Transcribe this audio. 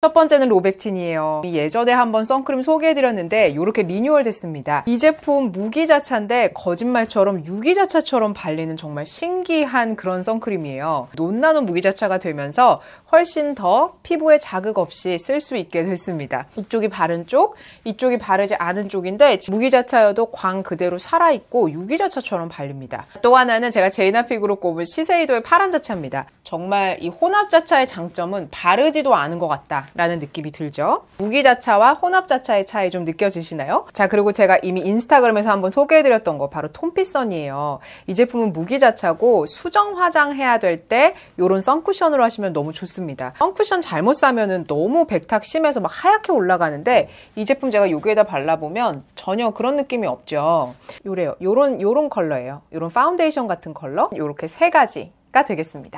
첫 번째는 로백틴이에요. 예전에 한번 선크림 소개해드렸는데 이렇게 리뉴얼 됐습니다. 이 제품 무기자차인데 거짓말처럼 유기자차처럼 발리는 정말 신기한 그런 선크림이에요. 논나는 무기자차가 되면서 훨씬 더 피부에 자극 없이 쓸 수 있게 됐습니다. 이쪽이 바른 쪽, 이쪽이 바르지 않은 쪽인데 무기자차여도 광 그대로 살아있고 유기자차처럼 발립니다. 또 하나는 제가 제이나픽으로 꼽은 시세이도의 파란 자차입니다. 정말 이 혼합자차의 장점은 바르지도 않은 것 같다. 라는 느낌이 들죠. 무기 자차와 혼합 자차의 차이 좀 느껴지시나요? 자, 그리고 제가 이미 인스타그램에서 한번 소개해드렸던 거 바로 톰피선이에요. 이 제품은 무기 자차고 수정 화장해야 될 때 이런 선쿠션으로 하시면 너무 좋습니다. 선쿠션 잘못 사면은 너무 백탁 심해서 막 하얗게 올라가는데 이 제품 제가 여기에다 발라보면 전혀 그런 느낌이 없죠. 요래요. 요런 요런 컬러예요. 요런 파운데이션 같은 컬러. 요렇게 세 가지가 되겠습니다.